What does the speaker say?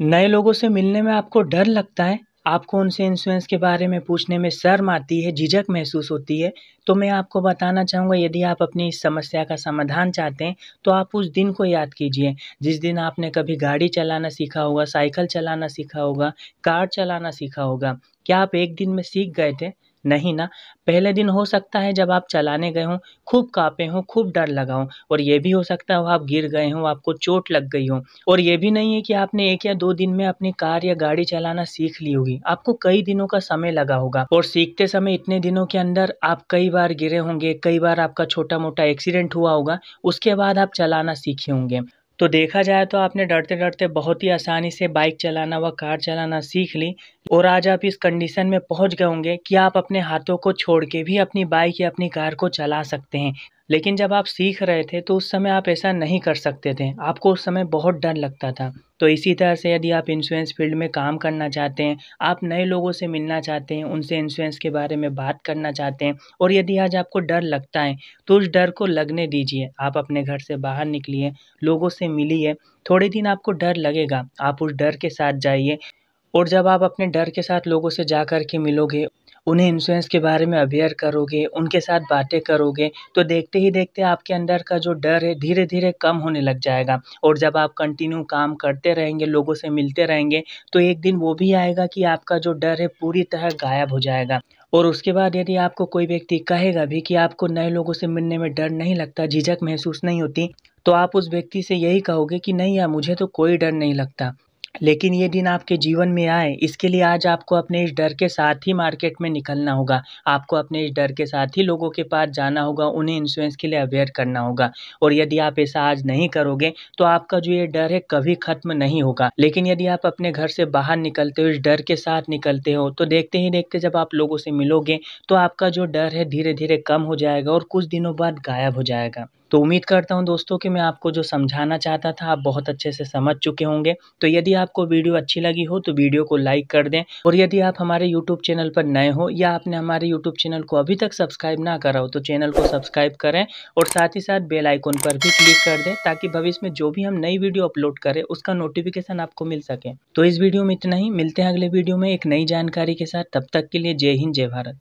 नए लोगों से मिलने में आपको डर लगता है आपको उनसे इंश्योरेंस के बारे में पूछने में शर्म आती है झिझक महसूस होती है तो मैं आपको बताना चाहूँगा यदि आप अपनी इस समस्या का समाधान चाहते हैं तो आप उस दिन को याद कीजिए जिस दिन आपने कभी गाड़ी चलाना सीखा होगा साइकिल चलाना सीखा होगा कार चलाना सीखा होगा क्या आप एक दिन में सीख गए थे नहीं ना पहले दिन हो सकता है जब आप चलाने गए हों खूब कांपे हों खूब डर लगा हो और ये भी हो सकता है आप गिर गए हों आपको चोट लग गई हो और ये भी नहीं है कि आपने एक या दो दिन में अपनी कार या गाड़ी चलाना सीख ली होगी आपको कई दिनों का समय लगा होगा और सीखते समय इतने दिनों के अंदर आप कई बार गिरे होंगे कई बार आपका छोटा मोटा एक्सीडेंट हुआ होगा उसके बाद आप चलाना सीखे होंगे तो देखा जाए तो आपने डरते डरते बहुत ही आसानी से बाइक चलाना व कार चलाना सीख ली और आज आप इस कंडीशन में पहुंच गए होंगे कि आप अपने हाथों को छोड़ के भी अपनी बाइक या अपनी कार को चला सकते हैं लेकिन जब आप सीख रहे थे तो उस समय आप ऐसा नहीं कर सकते थे आपको उस समय बहुत डर लगता था तो इसी तरह से यदि आप इंश्योरेंस फील्ड में काम करना चाहते हैं आप नए लोगों से मिलना चाहते हैं उनसे इंश्योरेंस के बारे में बात करना चाहते हैं और यदि आज आपको डर लगता है तो उस डर को लगने दीजिए आप अपने घर से बाहर निकलिए लोगों से मिलिए थोड़े दिन आपको डर लगेगा आप उस डर के साथ जाइए और जब आप अपने डर के साथ लोगों से जा कर के मिलोगे उन्हें इंश्योरेंस के बारे में अवेयर करोगे उनके साथ बातें करोगे तो देखते ही देखते आपके अंदर का जो डर है धीरे धीरे कम होने लग जाएगा और जब आप कंटिन्यू काम करते रहेंगे लोगों से मिलते रहेंगे तो एक दिन वो भी आएगा कि आपका जो डर है पूरी तरह गायब हो जाएगा और उसके बाद यदि आपको कोई व्यक्ति कहेगा भी कि आपको नए लोगों से मिलने में डर नहीं लगता झिझक महसूस नहीं होती तो आप उस व्यक्ति से यही कहोगे कि नहीं यार मुझे तो कोई डर नहीं लगता लेकिन ये दिन आपके जीवन में आए इसके लिए आज आपको अपने इस डर के साथ ही मार्केट में निकलना होगा आपको अपने इस डर के साथ ही लोगों के पास जाना होगा उन्हें इंश्योरेंस के लिए अवेयर करना होगा और यदि आप ऐसा आज नहीं करोगे तो आपका जो ये डर है कभी खत्म नहीं होगा लेकिन यदि आप अपने घर से बाहर निकलते हो इस डर के साथ निकलते हो तो देखते ही देखते जब आप लोगों से मिलोगे तो आपका जो डर है धीरे धीरे कम हो जाएगा और कुछ दिनों बाद गायब हो जाएगा तो उम्मीद करता हूँ दोस्तों कि मैं आपको जो समझाना चाहता था आप बहुत अच्छे से समझ चुके होंगे तो यदि आपको वीडियो अच्छी लगी हो तो वीडियो को लाइक कर दें और यदि आप हमारे यूट्यूब चैनल पर नए हो या आपने हमारे यूट्यूब चैनल को अभी तक सब्सक्राइब ना करा हो तो चैनल को सब्सक्राइब करें और साथ ही साथ बेल आइकॉन पर भी क्लिक कर दें ताकि भविष्य में जो भी हम नई वीडियो अपलोड करें उसका नोटिफिकेशन आपको मिल सके तो इस वीडियो में इतना ही मिलते हैं अगले वीडियो में एक नई जानकारी के साथ तब तक के लिए जय हिंद जय भारत